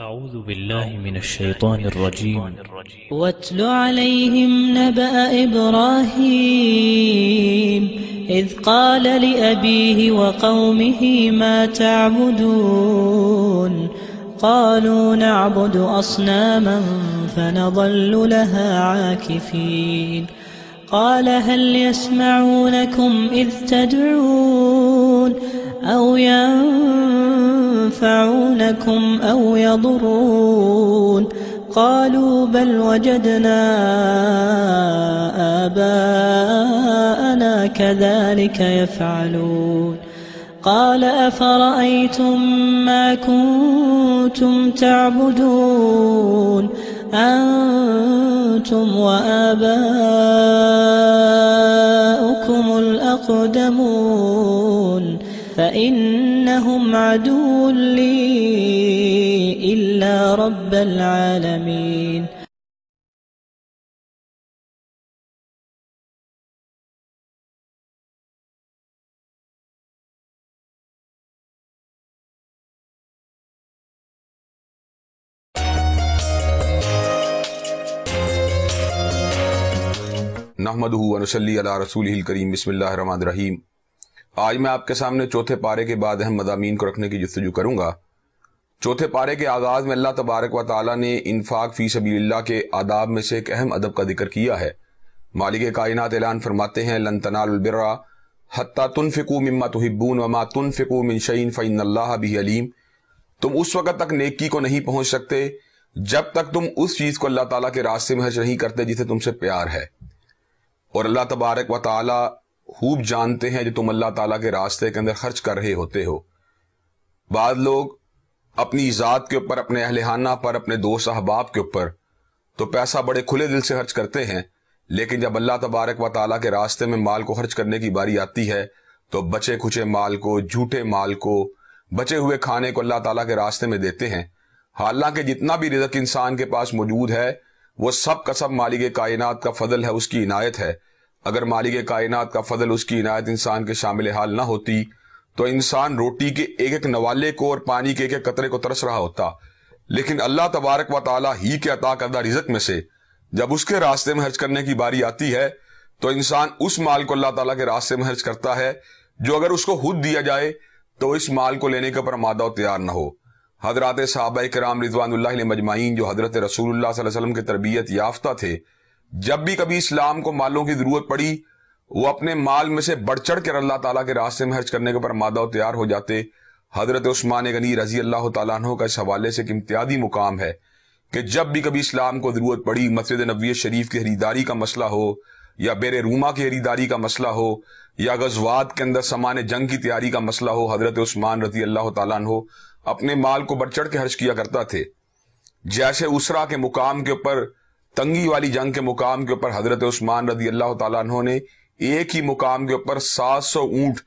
أعوذ بالله من الشيطان الرجيم واتل عليهم نبأ إبراهيم إذ قال لأبيه وقومه ما تعبدون قالوا نعبد أصناما فنظل لها عاكفين قال هل يسمعونكم إذ تدعون أو ينفعون ينفعونكم أو يضرون قالوا بل وجدنا آباءنا كذلك يفعلون قال أفرأيتم ما كنتم تعبدون أنتم وآباؤكم الأقدمون فإنهم عدو لي إلا رب العالمين نحمده ونسلي على رسوله الكريم بسم الله الرحمن الرحيم आज मैं आपके सामने चौथे पारे के बाद अहम मजामी को रखने की जस्तजू करूंगा चौथे पारे के आगाज में अल्लाह तबारक व ताली ने इनफाक फी सबील्ला के आदाब में से एक अहम अदब का जिक्र किया है मालिक कायनात ऐलान फरमाते हैं लन तनालबिर्रा हत्ता तुनफिकू मम्मा तोहिबून वमा तुनफिकू मिनशीन फ़ैन अल्लाह भी अलीम तुम उस वक़्त तक नेकी को नहीं पहुंच सकते जब तक तुम उस चीज़ को अल्लाह ताला के रास्ते में हज नहीं करते जिसे तुमसे प्यार है और अल्लाह तबारक व ताली खूब जानते हैं जो तुम अल्लाह ताला के रास्ते के अंदर खर्च कर रहे होते हो बाद लोग अपनी ज़ात के ऊपर अपने अहलहाना पर अपने दोस्त अहबाब के ऊपर तो पैसा बड़े खुले दिल से खर्च करते हैं लेकिन जब अल्लाह तबारक व तला के रास्ते में माल को खर्च करने की बारी आती है तो बचे खुचे माल को झूठे माल को बचे हुए खाने को अल्लाह तला के रास्ते में देते हैं हालांकि जितना भी रिजक इंसान के पास मौजूद है वो सब का सब मालिक कायनात का फजल है उसकी इनायत है अगर मालिक कायनात का फजल उसकी इनायत इंसान के शामिल हाल ना होती तो इंसान रोटी के एक एक नवाले को और पानी के एक एक कतरे को तरस रहा होता लेकिन अल्लाह तबारक व ताली ही के अता करदा रिजक में से जब उसके रास्ते में हर्ज करने की बारी आती है तो इंसान उस माल को अल्लाह ताला के रास्ते में हर्ज करता है जो अगर उसको खुद दिया जाए तो इस माल को लेने का परमादा और तैयार न हो हजरत साहब कराम रिजवान मजमाइन जो हजरत रसूल के तरबियत याफ्ता थे जब भी कभी इस्लाम को मालों की जरूरत पड़ी वो अपने माल में से बढ़ चढ़ कर अल्लाह तला के रास्ते में खर्च करने के ऊपर मादा तैयार हो जाते हजरत उस्मान गनी रजी अल्लाह तु का इस हवाले से एक इम्तियादी मुकाम है कि जब भी कभी इस्लाम को जरूरत पड़ी मस्जिद नबी शरीफ की खरीदारी का मसला हो या बेर रूमा की खरीदारी का मसला हो या गजवात के अंदर समान जंग की तैयारी का मसला हो हजरत उस्मान रजी अल्लाह तु अपने माल को बढ़ चढ़ के खर्च किया करता थे जैसे उसरा के मुकाम के ऊपर तंगी वाली जंग के मुकाम के ऊपर हजरत उस्मान रदी अल्लाह ने एक ही मुकाम के ऊपर सात सौ ऊंट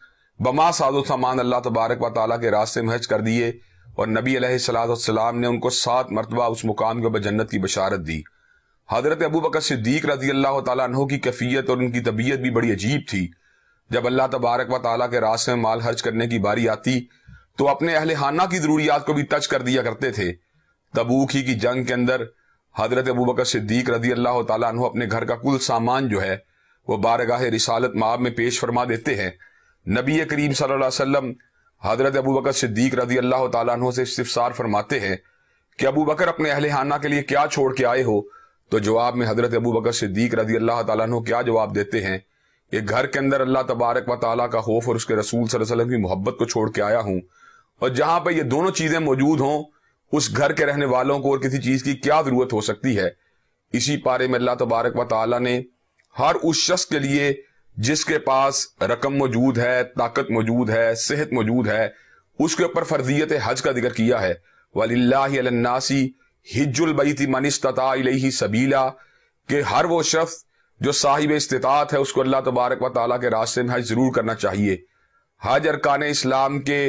बमा साजो सामान अल्लाह तबारक व के रास्ते में हज कर दिए और नबी सलाम ने उनको सात मरतबा उस मुकाम के ऊपर जन्नत की बशारत दी हजरत अबू बकर सिद्दीक रजी अल्लाह तु की कैफियत और उनकी तबीयत भी बड़ी अजीब थी जब अल्लाह तबारक व के रास्ते में माल हर्ज करने की बारी आती तो अपने अहलहाना की जरूरियात को भी टच कर दिया करते थे तबूक ही की जंग के अंदर हजरत अबू बकर सिद्दीक रजी अल्लाह तु अपने घर का कुल सामान जो है वह बारगाह रिसालत माब में पेश फरमा देते हैं नबी करीम सल्लम हजरत अबू बकर सिद्दीक रजी अल्लाह तु से इस्तफसार फरमाते हैं कि अबू बकर अपने अहल हाना के लिए क्या छोड़ के आए हो तो जवाब में हजरत अबू बकर सिद्दीक रजी अल्लाह तु क्या जवाब देते हैं कि घर के अंदर अल्लाह तबारक व ताली का खौफ और उसके रसूल वसल्लम की मोहब्बत को छोड़ के आया हूँ और जहां पर ये दोनों चीजें मौजूद हों उस घर के रहने वालों को और किसी चीज की क्या जरूरत हो सकती है इसी पारे में अल्लाह तबारक वाली ने हर उस शख्स के लिए जिसके पास रकम मौजूद है ताकत मौजूद है सेहत मौजूद है उसके ऊपर फर्जियत हज का जिक्र किया है वाली हिजुल बैती सबीला के हर वो शख्स जो साहिब इस्तात है उसको अल्लाह तबारक वाली के रास्ते में हज जरूर करना चाहिए हज अरकान इस्लाम के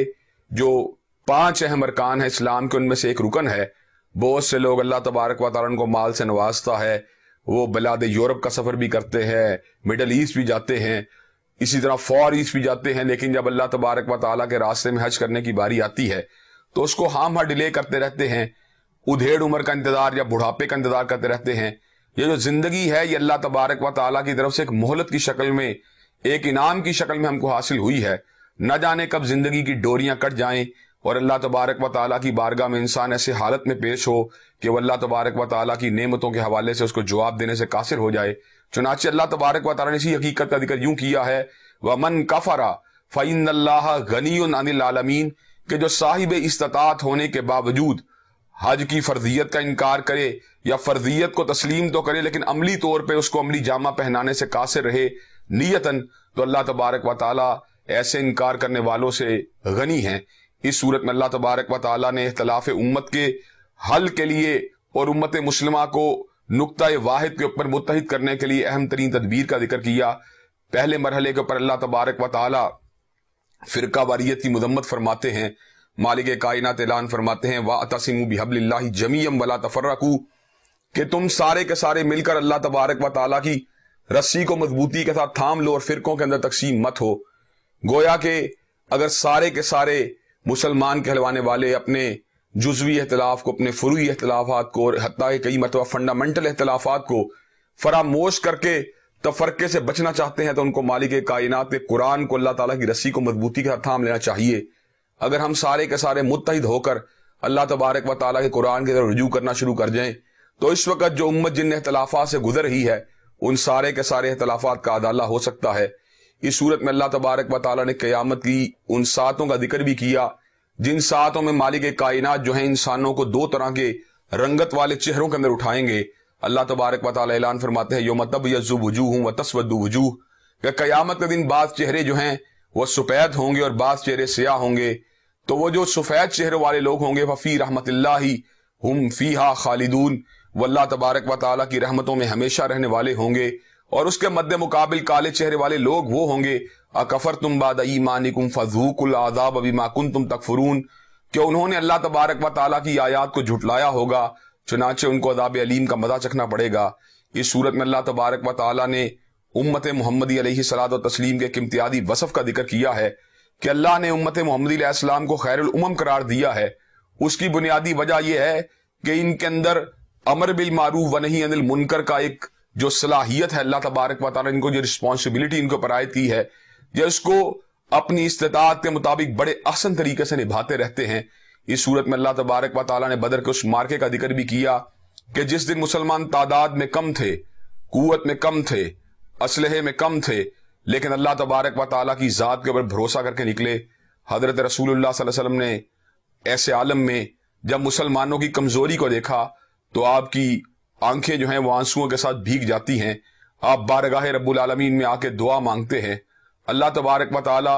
जो पांच अहम अरकान है इस्लाम के उनमें से एक रुकन है बहुत से लोग अल्लाह तबारक वाली को माल से नवाजता है वो बलाद यूरोप का सफर भी करते हैं मिडल ईस्ट भी जाते हैं इसी तरह फॉर ईस्ट भी जाते हैं लेकिन जब अल्लाह तबारक वाली के रास्ते में हज करने की बारी आती है तो उसको हम हा डिले करते रहते हैं उधेड़ उम्र का इंतजार या बुढ़ापे का इंतजार करते रहते हैं ये जो जिंदगी है ये अल्लाह तबारक व की तरफ से एक मोहलत की शक्ल में एक इनाम की शक्ल में हमको हासिल हुई है न जाने कब जिंदगी की डोरियां कट जाएं और अल्लाह तबारक व ताली की बारगाह में इंसान ऐसे हालत में पेश हो कि वह अल्लाह तबारक व ताली की नेमतों के हवाले से उसको जवाब देने से कासिर हो जाए चुनाचे अल्लाह तबारक व ताली ने इसी हकीकत का जिक्र यूं किया है व मन कफरा फ़ैन अल्लाह गनी आलमीन के जो साहिब इस्तात होने के बावजूद हज की फर्जियत का इनकार करे या फर्जियत को तस्लीम तो करे लेकिन अमली तौर पर उसको अमली जामा पहनाने से कासिर रहे नीयतन तो अल्लाह तबारक व ताली ऐसे इनकार करने वालों से गनी हैं इस सूरत में अल्लाह तबारक व ताली ने इख्तलाफ उम्मत के हल के लिए और उम्मत मुस्लिमा को नुकतः वाहिद के ऊपर मुतहद करने के लिए अहम तरीन तदबीर का जिक्र किया पहले मरहले के ऊपर अल्लाह तबारक व ताली फ़िरका वारियत की मजम्मत फरमाते हैं मालिक कायनात ऐलान फरमाते हैं वा तसिम बिहबल्ला जमीयम वला तफरकू कि तुम सारे के सारे मिलकर अल्लाह तबारक व ताली की रस्सी को मजबूती के साथ थाम लो और फिरकों के अंदर तकसीम मत हो गोया के अगर सारे के सारे मुसलमान कहलवाने वाले अपने जुजवी अख्तलाफ को अपने फ्रूई अख्तलाफात को और के कई मरतबा फंडामेंटल अख्तलाफात को फरामोश करके तफरके से बचना चाहते हैं तो उनको मालिक कायनात के कुरान को अल्लाह तला की रस्सी को मजबूती के साथ थाम लेना चाहिए अगर हम सारे के सारे मुतहद होकर अल्लाह तबारक व ताली के कुरान की तरफ रजू करना शुरू कर जाए तो इस वक्त जो उम्मत जिन अख्तलाफा से गुजर रही है उन सारे के सारे अख्तलाफात का अदाला हो सकता है इस सूरत में अल्लाह तबारक व ताली ने क़यामत की उन सातों का जिक्र भी किया जिन सातों में मालिक कायनात जो है इंसानों को दो तरह के रंगत वाले चेहरों के अंदर उठाएंगे अल्लाह तबारक व ताली ऐलान फरमाते हैं मतब यजु वजू वजूह व तस्वदु वजूह क़यामत के दिन बाद चेहरे जो है वह सफ़ेद होंगे और बाद चेहरे स्याह होंगे तो वो जो सफ़ेद चेहरे वाले लोग होंगे वफ़ी रहमत हम फी हा खालिदून वल्ला तबारक व ताली की रहमतों में हमेशा रहने वाले होंगे और उसके मद्दे मुकाबिल काले चेहरे वाले लोग वो होंगे अकफर तुम बाद ईमानिकुम फजूकुल आजाब अभी माकुन तुम तकफरून कि उन्होंने अल्लाह तबारक व ताला की आयात को झुटलाया होगा चुनाचे उनको अदाब अलीम का मजा चखना पड़ेगा इस सूरत में अल्लाह तबारक व ताला ने उम्मत मोहम्मदी अलही सलात तस्लीम के इम्तियादी वसफ़ का जिक्र किया है कि अल्लाह ने उम्मत मोहम्मदी को को उमम करार दिया है उसकी बुनियादी वजह यह है कि इनके अंदर अमर बिल मारूफ व नहीं अनिल मुनकर का एक जो सलाहियत है अल्लाह तबारक वाली इनको जो रिस्पॉन्सिबिलिटी इनको पराय की है जो इसको अपनी इस्तात के मुताबिक बड़े आसन तरीके से निभाते रहते हैं इस सूरत में अल्लाह तबारक वाली ने बदर के उस मार्के का जिक्र भी किया कि जिस दिन मुसलमान तादाद में कम थे कुत में कम थे असलहे में कम थे लेकिन अल्लाह तबारक व की ज़ात के ऊपर भरोसा करके निकले हजरत रसूल वसलम ने ऐसे आलम में जब मुसलमानों की कमज़ोरी को देखा तो आपकी आंखें जो हैं वो आंसुओं के साथ भीग जाती हैं आप बारगाह रब्बुल आलमीन में आके दुआ मांगते हैं अल्लाह तबारक व ताली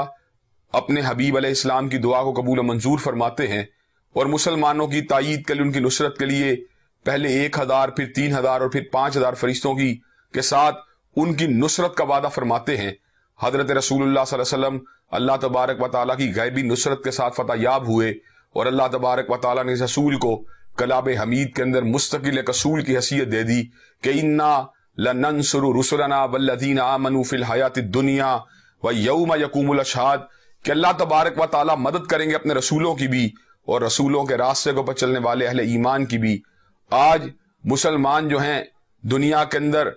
अपने हबीब इस्लाम की दुआ को कबूल मंजूर फरमाते हैं और मुसलमानों की तइद के लिए उनकी नुसरत के लिए पहले एक हज़ार फिर तीन हज़ार और फिर पांच हज़ार फरिश्तों की के साथ उनकी नुसरत का वादा फरमाते हैं हज़रत रसूल अल्लाह तबारक व की गैबी नुसरत के साथ फतेयाब याब हुए और अल्लाह तबारक व ताली ने रसूल को कलाब हमीद के अंदर मुस्तकिल कसूल की हसीियत दे दी कि इन्ना लनसर रसुलना वल्लिन आमनु फिल हयात दुनिया व यौम यकूम अशाद कि अल्लाह तबारक व ताली मदद करेंगे अपने रसूलों की भी और रसूलों के रास्ते के ऊपर चलने वाले अहल ईमान की भी आज मुसलमान जो हैं दुनिया के अंदर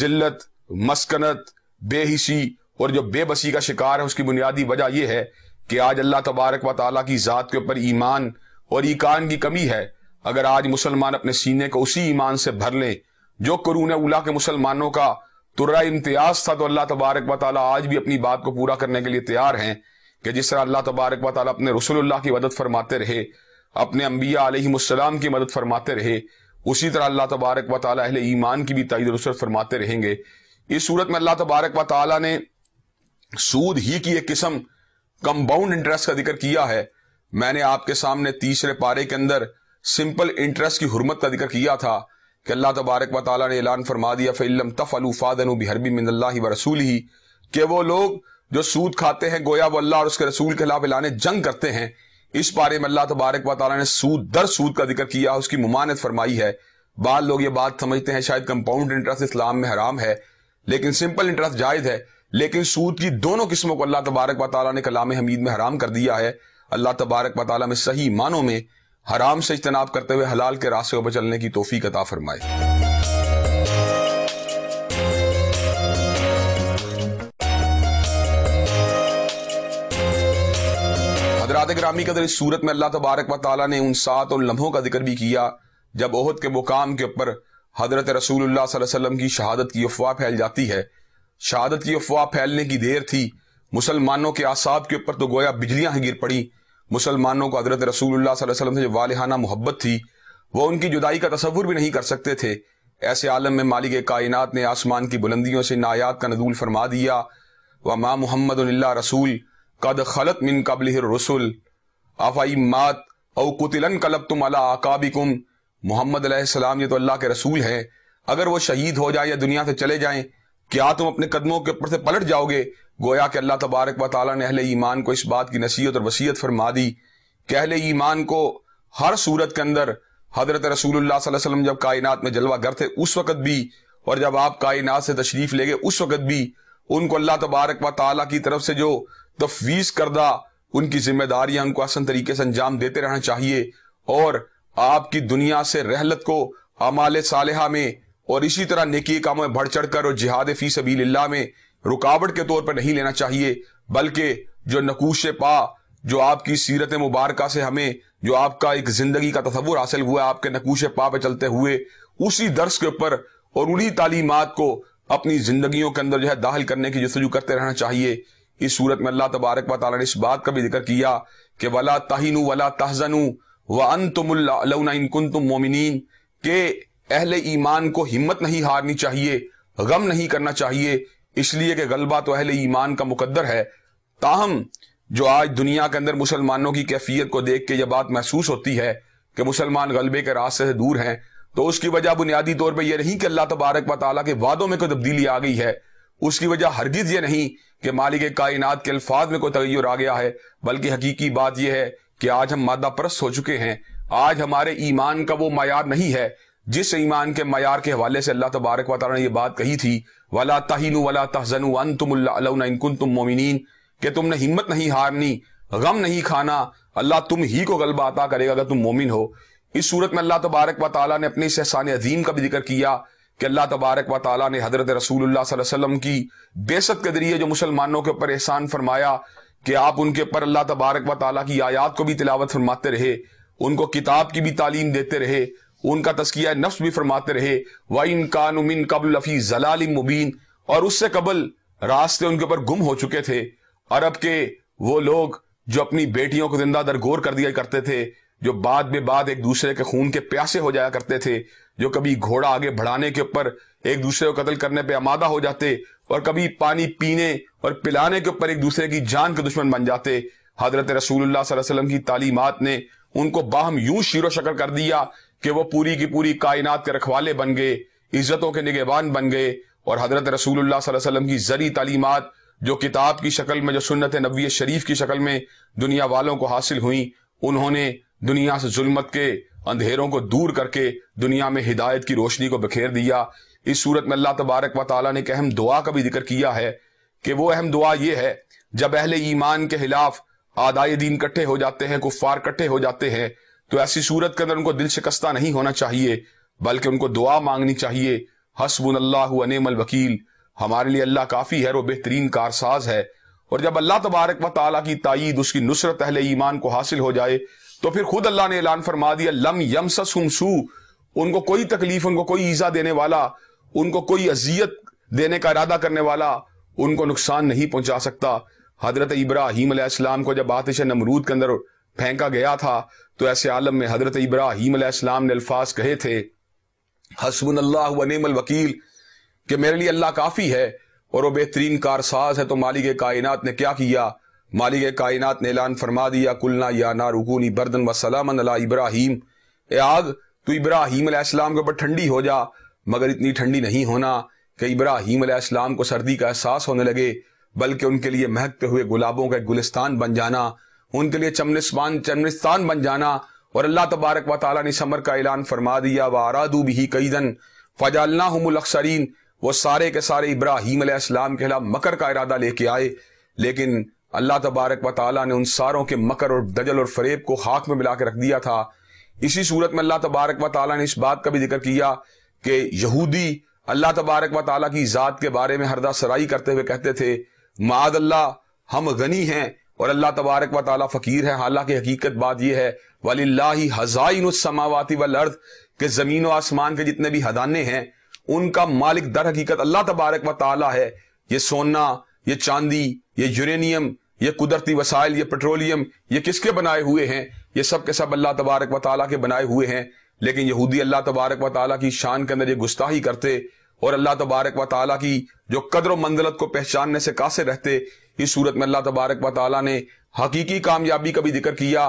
जिल्लत मस्कनत बेहिसी और जो बेबसी का शिकार है उसकी बुनियादी वजह यह है कि आज अल्लाह तबारक व ताली की ज़ात के ऊपर ईमान और ईकान की कमी है अगर आज मुसलमान अपने सीने को उसी ईमान से भर लें जो करून उला के मुसलमानों का तुर्रा तो इम्तियाज था तो अल्लाह तबारक वाली आज भी अपनी बात को पूरा करने के लिए तैयार हैं कि जिस तरह अल्लाह तबारक वाली अपने रसुल्ला की मदद फरमाते रहे अपने अम्बिया आलहीसलाम की मदद फरमाते रहे उसी तरह अल्लाह तबारक वाली अहल ईमान की भी तयद रसरत फरमाते रहेंगे इस सूरत में अल्लाह तबारक व ने सूद ही की एक किस्म कंपाउंड इंटरेस्ट का जिक्र किया है मैंने आपके सामने तीसरे पारे के अंदर सिंपल इंटरेस्ट की हरमत का जिक्र किया था कि अल्लाह तबारक वाली ने ऐलान फरमा दिया फ़िल्म तफ़लू फ़ादन मिनल्ला व रसूल ही के वो लोग जो सूद खाते हैं गोया वो अल्लाह और उसके रसूल के खिलाफ ऐलान जंग करते हैं इस बारे में अल्लाह तबारक वाली ने सूद दर सूद का जिक्र किया उसकी ममानत फरमाई है बाद लोग ये बात समझते हैं शायद कंपाउंड इंटरेस्ट इस्लाम में हराम है लेकिन सिंपल इंटरेस्ट जायज है लेकिन सूद की दोनों किस्मों को अल्लाह तबारक वाली ने कलाम हमीद में हराम कर दिया है अल्लाह तबारक वाली में सही मानों में हराम से इजतनाब करते हुए हलाल के रास्ते पर चलने की तोफ़ी कता फरमाए हजरात ग्रामी कदर इस सूरत में अल्लाह तबारक व ताली ने उन सात और लम्हों का जिक्र भी किया जब ओहद के मुकाम के ऊपर हजरत रसूल वसल्लम की शहादत की अफवाह फैल जाती है शहादत की अफवाह फैलने की देर थी मुसलमानों के आसाब के ऊपर तो गोया बिजलियां गिर पड़ी मुसलमानों को हजरत रसूल वसलम से जो वालहाना मोहब्बत थी वह उनकी जुदाई का तस्वुर भी नहीं कर सकते थे ऐसे आलम में मालिक कायनात ने आसमान की बुलंदियों से नायात का नदूल फरमा दिया व माँ मोहम्मद रसूल कद खलत मिन कबल रसुल आफाई मात औ कुतिलन कलब तुम अला आकाबिकुम मोहम्मद ये तो अल्लाह के रसूल हैं अगर वो शहीद हो जाए या दुनिया से चले जाएं क्या तुम अपने कदमों के ऊपर से पलट जाओगे गोया के अल्लाह तबारक व ने अहले ईमान को इस बात की नसीहत और वसीयत फरमा दी कि अहले ईमान को हर सूरत के अंदर हजरत रसूल वसम जब कायनात में जलवा गर उस वक़्त भी और जब आप कायनात से तशरीफ़ ले गए उस वक़्त भी उनको अल्लाह तबारक व ताली की तरफ से जो तफवीज़ करदा उनकी जिम्मेदारियां उनको आसन तरीके से अंजाम देते रहना चाहिए और आपकी दुनिया से रहलत को अमाल साल में और इसी तरह नेकी कामों में बढ़ चढ़ कर और जिहाद फी सबील्ला में रुकावट के तौर पर नहीं लेना चाहिए बल्कि जो नकूश पा जो आपकी सीरत मुबारका से हमें जो आपका एक जिंदगी का तस्वुर हासिल हुआ आपके नकूश पा पे चलते हुए उसी दर्श के ऊपर और उन्हीं तालीमत को अपनी जिंदगियों के अंदर जो है दाखिल करने की जस्तजू करते रहना चाहिए इस सूरत में अल्लाह तबारक वाल ने इस बात का भी जिक्र किया कि वला ताहिनु वला तहजन व अन तुम्ला तुम मोमिन के अहल ईमान को हिम्मत नहीं हारनी चाहिए गम नहीं करना चाहिए इसलिए कि गलबा तो अहले ईमान का मुकद्दर है ताहम जो आज दुनिया के अंदर मुसलमानों की कैफियत को देख के यह बात महसूस होती है कि मुसलमान गलबे के रास्ते से दूर हैं तो उसकी वजह बुनियादी तौर पर यह नहीं कि अल्लाह तबारक व के वादों में कोई तब्दीली आ गई है उसकी वजह हरगिज ये नहीं कि मालिक कायनात के अल्फाज में कोई तगैर आ गया है बल्कि हकीकी बात यह है कि आज हम मादा परस्त हो चुके हैं आज हमारे ईमान का वो मैार नहीं है जिस ईमान के मैार के हवाले से अल्लाह तबारक वाली ने यह बात कही थी वला तहिन वला तहजनु अन तुम इनकुन तुम मोमिन के तुमने हिम्मत नहीं हारनी गम नहीं खाना अल्लाह तुम ही को गलबा अता करेगा अगर तुम मोमिन हो इस सूरत में अल्लाह तबारक व ताली ने अपने इस एहसान अजीम का भी जिक्र किया कि अल्लाह तबारक व ताली ने हजरत रसूल वसलम की बेसत के जरिए जो मुसलमानों के ऊपर एहसान फरमाया कि आप उनके ऊपर अल्लाह तबारक व ताली की आयात को भी तिलावत फरमाते रहे उनको किताब की भी तालीम देते रहे उनका तस्किया नफ्स भी फरमाते रहे वाइन कान उमिन कबल लफी जलाल मुबीन और उससे कबल रास्ते उनके ऊपर गुम हो चुके थे अरब के वो लोग जो अपनी बेटियों को जिंदा गौर कर दिया करते थे जो बाद में बाद एक दूसरे के खून के प्यासे हो जाया करते थे जो कभी घोड़ा आगे बढ़ाने के ऊपर एक दूसरे को कत्ल करने पे आमादा हो जाते और कभी पानी पीने और पिलाने के ऊपर एक दूसरे की जान के दुश्मन बन जाते हजरत रसूलुल्लाह वसल्लम की तालीमत ने उनको बाहम यूं शीरो शकर कर दिया कि वो पूरी की पूरी कायनात के रखवाले बन गए इज्जतों के निगेबान बन गए और हजरत रसूल वसल्लम की जरी तालीमत जो किताब की शक्ल में जो सुन्नत नबी शरीफ की शक्ल में दुनिया वालों को हासिल हुई उन्होंने दुनिया से जुलमत के अंधेरों को दूर करके दुनिया में हिदायत की रोशनी को बखेर दिया इस सूरत में अल्लाह तबारक व ताली ने एक अहम दुआ का भी जिक्र किया है कि वो अहम दुआ ये है जब अहले ईमान के खिलाफ आदाय दीन इकट्ठे हो जाते हैं कुफ्फार इकट्ठे हो जाते हैं तो ऐसी सूरत के अंदर उनको दिल शिकस्ता नहीं होना चाहिए बल्कि उनको दुआ मांगनी चाहिए हसबुन अल्लाह अनेमल वकील हमारे लिए अल्लाह काफ़ी है और बेहतरीन कारसाज है और जब अल्लाह तबारक व ताला की तइद उसकी नुसरत अहले ईमान को हासिल हो जाए तो फिर खुद अल्लाह ने ऐलान फरमा दिया लम यम उनको कोई तकलीफ उनको कोई ईजा देने वाला उनको कोई अजियत देने का इरादा करने वाला उनको नुकसान नहीं पहुंचा सकता हजरत इब्राहिम को जब आतिश नमरूद के अंदर फेंका गया था तो ऐसे आलम में हजरत इब्राहिम अलैहिस्सलाम ने अल्फाज कहे थे हसबुन अल्लाह वनीमल वकील के मेरे लिए अल्लाह काफ़ी है और वो बेहतरीन कारसाज है तो मालिक कायनात ने क्या किया मालिक कायनात ने ऐलान फरमा दिया कुलना या ना रुकूनी बर्दन वसलामन अला इब्राहिम ए आग तू इब्राहिम अलैहिस्सलाम के ऊपर ठंडी हो जा मगर इतनी ठंडी नहीं होना कि इब्राहिम अलैहिस्सलाम को सर्दी का एहसास होने लगे बल्कि उनके लिए महकते हुए गुलाबों का गुलिस्तान बन जाना उनके लिए चमनिस्मान चमनिस्तान बन जाना और अल्लाह तबारक व ताली ने समर का ऐलान फरमा दिया व आरादू भी कई दिन फजालना हमलक्सरीन वो सारे के सारे इब्राहिम अलैहिस्सलाम के खिलाफ मकर का इरादा लेके आए लेकिन अल्लाह तबारक व ताली ने उन सारों के मकर और दजल और फरेब को हाक में मिला के रख दिया था इसी सूरत में अल्लाह तबारक व ताली ने इस बात का भी जिक्र किया कि यहूदी अल्लाह तबारक व ताली की ज़ात के बारे में हरदा सराई करते हुए कहते थे माद अल्लाह हम गनी हैं और अल्लाह तबारक व ताली फ़कीर है हालांकि हकीकत बात यह है वल्ला हज़ाइन समावती वल अर्द के ज़मीन व आसमान के जितने भी हदाने हैं उनका मालिक दर हकीकत अल्लाह तबारक व ताला है ये सोना ये चांदी ये यूरेनियम ये कुदरती वसाइल ये पेट्रोलियम ये किसके बनाए हुए हैं ये सब के सब अल्लाह तबारक व ताला के बनाए हुए हैं लेकिन यहूदी अल्लाह तबारक व ताला की शान के अंदर ये गुस्ताही करते और अल्लाह तबारक व ताली की जो कदर मंजलत को पहचानने से कासे रहते इस सूरत में अल्लाह तबारक वाली ने हकीकी कामयाबी का भी जिक्र किया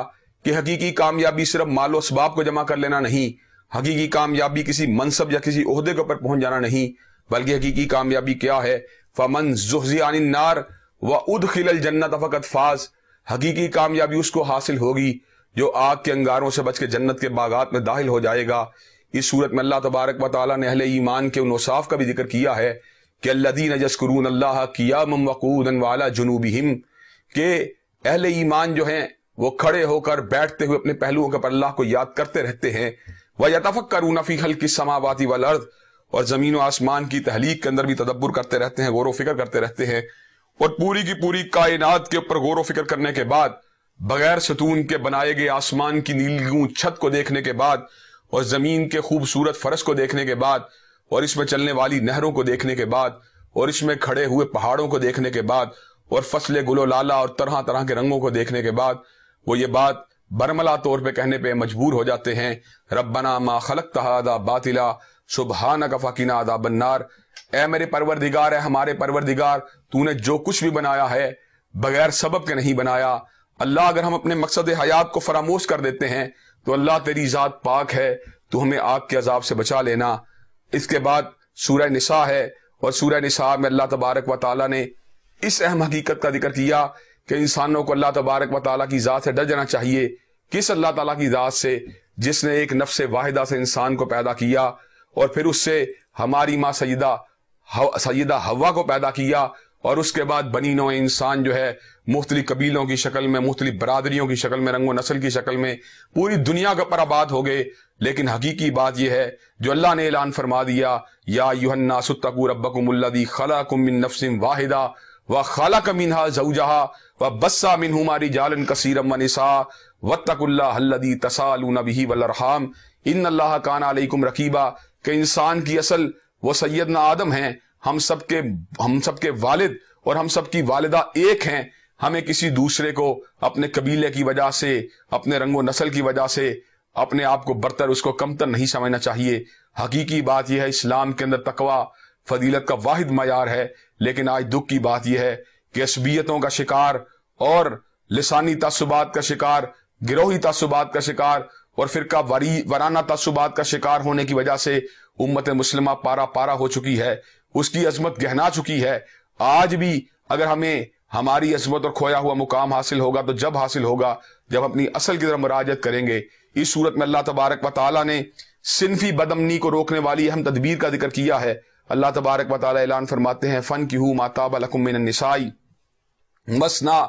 कि हकीकी कामयाबी सिर्फ मालो इसबाब को जमा कर लेना नहीं हकीकी कामयाबी किसी मनसब या किसी अहदे के ऊपर पहुंच जाना नहीं बल्कि हकीकी कामयाबी क्या है फमन जुहजियान नार व उद खिल जन्नत फ़कत फाज हकीकी कामयाबी उसको हासिल होगी जो आग के अंगारों से बच के जन्नत के बागात में दाखिल हो जाएगा इस सूरत में अल्लाह तबारक वाली ने अहले ईमान के उन का भी जिक्र किया है कि जस्करून अल्लाह कियाम वकूदन वाला जुनूबी हिम के अहल ईमान जो है वो खड़े होकर बैठते हुए अपने पहलुओं के पर अल्लाह को याद करते रहते हैं वह यतफक करूनफी हल की समावाती वाल अर्द और जमीन व आसमान की तहलीक के अंदर भी तदब्बर करते रहते हैं गौर फिक्र करते रहते हैं और पूरी की पूरी कायनात के ऊपर गौर फिक्र करने के बाद बगैर सतून के बनाए गए आसमान की नीलगू छत को देखने के बाद और जमीन के खूबसूरत फरस को देखने के बाद और इसमें चलने वाली नहरों को देखने के बाद और इसमें खड़े हुए पहाड़ों को देखने के बाद और फसलें गुलो लाला और तरह तरह के रंगों को देखने के बाद वो ये बात बरमला तौर पे कहने पे मजबूर हो जाते हैं रबना मा खलक तहादा बातिला सुबहाना का फकीना अदा बन्नार ए मेरे परवरदिगार है हमारे परवरदिगार तूने जो कुछ भी बनाया है बगैर सबब के नहीं बनाया अल्लाह अगर हम अपने मकसद हयात को फरामोश कर देते हैं तो अल्लाह तेरी ज़ात पाक है तो हमें आग के अजाब से बचा लेना इसके बाद सूर्य निशा है और सूर्य निशा में अल्लाह तबारक व ताली ने इस अहम हकीकत का जिक्र किया कि इंसानों को अल्लाह तबारक व ताली की ज़ात से डर जाना चाहिए किस अल्लाह तला की ज़ात से जिसने एक नफ्स वाहिदा से इंसान को पैदा किया और फिर उससे हमारी माँ सयदा सयदा हवा को पैदा किया और उसके बाद बनी नौ इंसान जो है मुख्तलि कबीलों की शक्ल में मुख्तलि बरदरियों की शक्ल में रंगो नस्ल की शक्ल में पूरी दुनिया का पर हो गए लेकिन हकीकी बात यह है जो अल्लाह ने ऐलान फरमा दिया या युहन्ना सुतकू रबकुमल्लदी खला कुमिन नफसिम वाहिदा व खाला कमिन जऊजहा व बस्सा मिन हमारी जालन कसीरम वनिसा व तकुल्ला हल्लदी तसालून नबी वलरहाम इन अल्लाह कान अलैकुम रकीबा के इंसान की असल वो सैदना आदम हैं हम सबके हम सबके वालिद और हम सबकी वालिदा एक हैं हमें किसी दूसरे को अपने कबीले की वजह से अपने रंगो नस्ल की वजह से अपने आप को बरतर उसको कमतर नहीं समझना चाहिए हकीकी बात यह है इस्लाम के अंदर तकवा फजीलत का वाहिद मैार है लेकिन आज दुख की बात यह है कि असबियतों का शिकार और लसानी तसुबात का शिकार गिरोही तसुबात का शिकार और का वरी वराना तसुबात का शिकार होने की वजह से उम्मत मुस्लिमा पारा पारा हो चुकी है उसकी अजमत गहना चुकी है आज भी अगर हमें हमारी अजमत और खोया हुआ मुकाम हासिल होगा तो जब हासिल होगा जब अपनी असल की तरफ मराजत करेंगे इस सूरत में अल्लाह तबारक वाली ने सिनफी बदमनी को रोकने वाली अहम तदबीर का जिक्र किया है अल्लाह तबारक व ऐलान फरमाते हैं फ़न की हूँ माताब निसाई मसना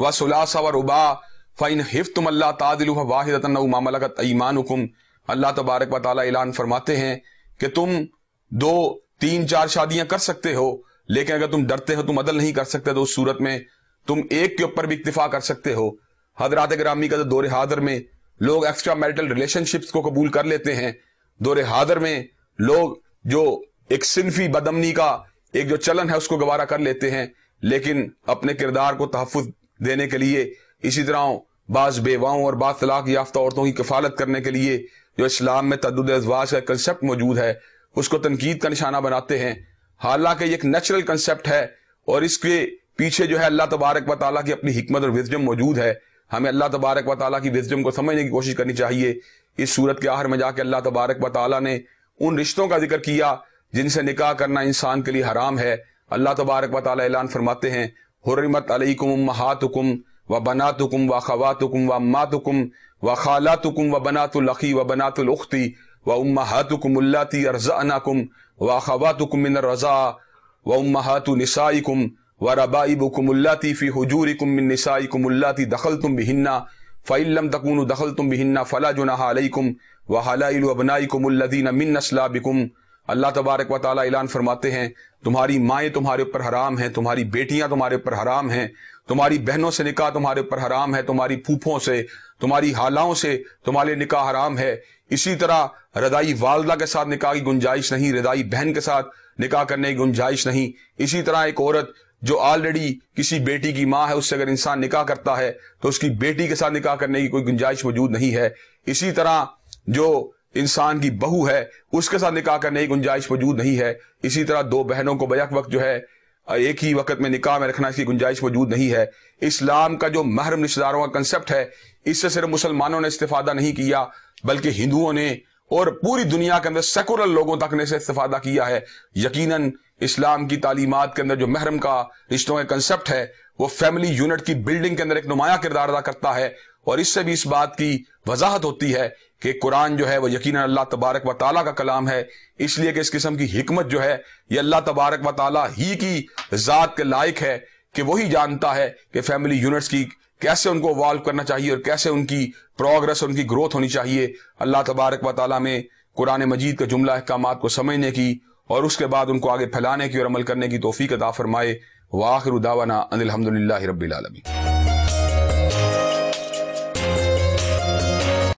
व सुलासा व रुबा फ़ैन हिफ तुम अल्लाह तादिल वाहिद मामला ईमान हुकुम अल्लाह तबारक व ऐलान फरमाते हैं कि तुम दो तीन चार शादियां कर सकते हो लेकिन अगर तुम डरते हो तुम अदल नहीं कर सकते तो उस सूरत में तुम एक के ऊपर भी इतफा कर सकते हो हजरात ग्रामी का जो तो दौरे हाजर में लोग एक्स्ट्रा मैरिटल रिलेशनशिप्स को कबूल कर लेते हैं दौरे हाजर में लोग जो एक सिनफी बदमनी का एक जो चलन है उसको गवारा कर लेते हैं लेकिन अपने किरदार को तहफ़ देने के लिए इसी तरह बाज बेवाओं और बाद तलाक याफ्ता औरतों की कफालत करने के लिए जो इस्लाम में तदुद अजवाज का कंसेप्ट मौजूद है उसको तनकीद का निशाना बनाते हैं हालांकि एक नेचुरल कंसेप्ट है और इसके पीछे जो है अल्लाह तबारक व की अपनी हमत और विजडम मौजूद है हमें अल्लाह तबारक व की विजडम को समझने की कोशिश करनी चाहिए इस सूरत के आहर में जाके अल्लाह तबारक व ने उन रिश्तों का जिक्र किया जिनसे निकाह करना इंसान के लिए हराम है अल्लाह तबारक व ताली ऐलान फरमाते हैं हरमत अलैकुम महातुकुम व बनातुकुम व खवातुकुम व मातुकुम व खालातुकुम व अखी व उख्ती व उम्मा हातुकुम उल्लाती अर्जानाकुम व खवातुकुम मिन रज़ा व उम्मा हातु निसाइकुम व रबाइबुकुम उल्लाती फ़ी हजूरिकुम मिन निसाइकुम उल्लाती दखल तुम बिहिन्ना फ़ैलम तकून दखल तुम बिहिन्ना फ़ला जुनाहा अलैकुम व हलाइल अबनाइकुम उल्लदीन मिन असलाबिकुम अल्लाह तबारक व ऐलान फरमाते हैं तुम्हारी माएँ तुम्हारे ऊपर हराम हैं तुम्हारी बेटियां तुम्हारे ऊपर हराम हैं तुम्हारी बहनों से निकाह तुम्हारे ऊपर हराम है तुम्हारी फूफों से तुम्हारी हालाओं से तुम्हारे निकाह हराम है इसी तरह रदाई वालदा के साथ निकाह की गुंजाइश नहीं रदाई बहन के साथ निकाह करने की गुंजाइश नहीं इसी तरह एक औरत जो ऑलरेडी किसी बेटी की माँ है उससे अगर इंसान निकाह करता है तो उसकी बेटी के साथ निकाह करने की कोई गुंजाइश मौजूद नहीं है इसी तरह जो इंसान की बहू है उसके साथ निकाह करने की गुंजाइश वजूद नहीं है इसी तरह दो बहनों को बैक वक्त जो है एक ही वक्त में निकाह में रखना इसकी गुंजाइश वजूद नहीं है इस्लाम का जो महरम रिश्तेदारों का कंसेप्ट है इससे सिर्फ मुसलमानों ने इस्तेफादा नहीं किया बल्कि हिंदुओं ने और पूरी दुनिया के अंदर सेकुलर लोगों तक ने इसे इस्तेफादा किया है यकीनन इस्लाम की तालीमत के अंदर जो महरम का रिश्तों का कंसेप्ट है वो फैमिली यूनिट की बिल्डिंग के अंदर एक नुमाया किरदार अदा करता है और इससे भी इस बात की वजाहत होती है कि कुरान जो है वह यकीन अल्लाह तबारक व ताला का कलाम है इसलिए कि इस किस्म की हमत जो है ये अल्लाह तबारक व ताली ही की ज़ात के लायक है कि वही जानता है कि फैमिली यूनिट्स की कैसे उनको वॉल्व करना चाहिए और कैसे उनकी प्रोग्रेस और उनकी ग्रोथ होनी चाहिए अल्लाह तबारक व ताली में कुरान मजीद के जुमला अहकाम को समझने की और उसके बाद उनको आगे फैलाने की और अमल करने की तोफ़ी अदा फरमाए वाखिर उदावाना अनिलहमदिल्ला रबीआलमी